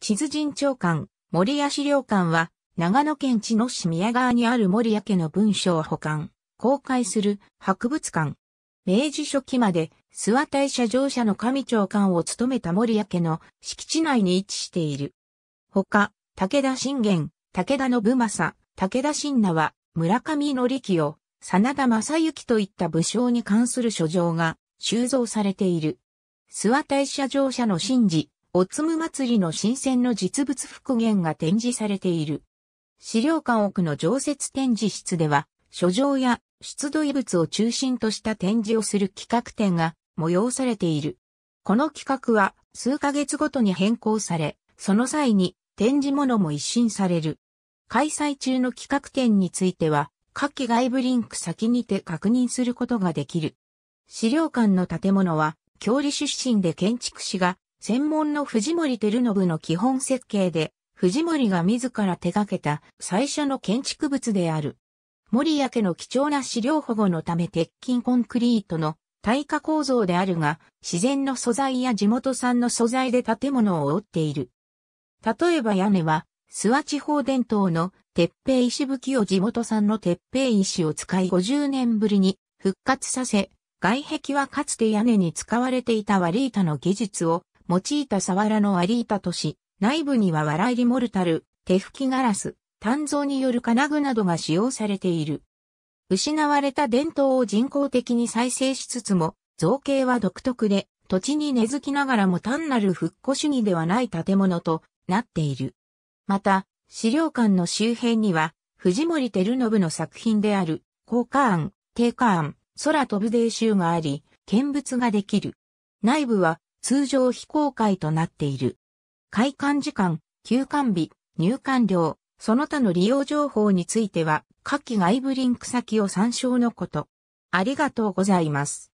地図人長官、森谷資料館は、長野県茅野市宮川にある森谷家の文書を保管、公開する博物館。明治初期まで、諏訪大社上社の上長官を務めた森谷家の敷地内に位置している。他、武田信玄、武田信政、武田信奈は、村上力を、真田正幸といった武将に関する書状が収蔵されている。諏訪大社上社の神事、おつむ祭りの新鮮の実物復元が展示されている。資料館奥の常設展示室では、書状や出土遺物を中心とした展示をする企画展が催されている。この企画は数ヶ月ごとに変更され、その際に展示物も一新される。開催中の企画展については、下記外部リンク先にて確認することができる。資料館の建物は、郷里出身で建築士が専門の藤森照信の基本設計で、藤森が自ら手掛けた最初の建築物である。森屋家の貴重な資料保護のため鉄筋コンクリートの耐火構造であるが、自然の素材や地元産の素材で建物を覆っている。例えば屋根は、諏訪地方伝統の鉄平石吹を地元産の鉄平石を使い50年ぶりに復活させ、外壁はかつて屋根に使われていた割り板の技術を用いたサワラの割り板とし、内部には笑いりモルタル、手吹きガラス、炭造による金具などが使用されている。失われた伝統を人工的に再生しつつも、造形は独特で、土地に根付きながらも単なる復古主義ではない建物となっている。また、資料館の周辺には、藤森照信の作品である、効果案、定価案、空飛ぶ泥集があり、見物ができる。内部は通常非公開となっている。開館時間、休館日、入館料、その他の利用情報については、下記外部リンク先を参照のこと。ありがとうございます。